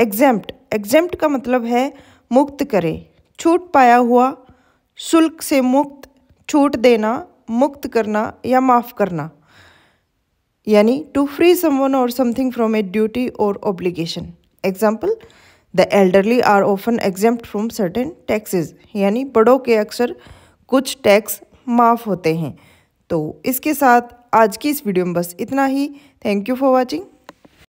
exempt exempt का मतलब है मुक्त करे छूट पाया हुआ शुल्क से मुक्त छूट देना मुक्त करना या माफ़ करना यानी to free someone or something from a duty or obligation example the elderly are often exempt from certain taxes यानी बड़ों के अक्सर कुछ टैक्स माफ़ होते हैं तो इसके साथ आज की इस वीडियो में बस इतना ही थैंक यू फॉर वॉचिंग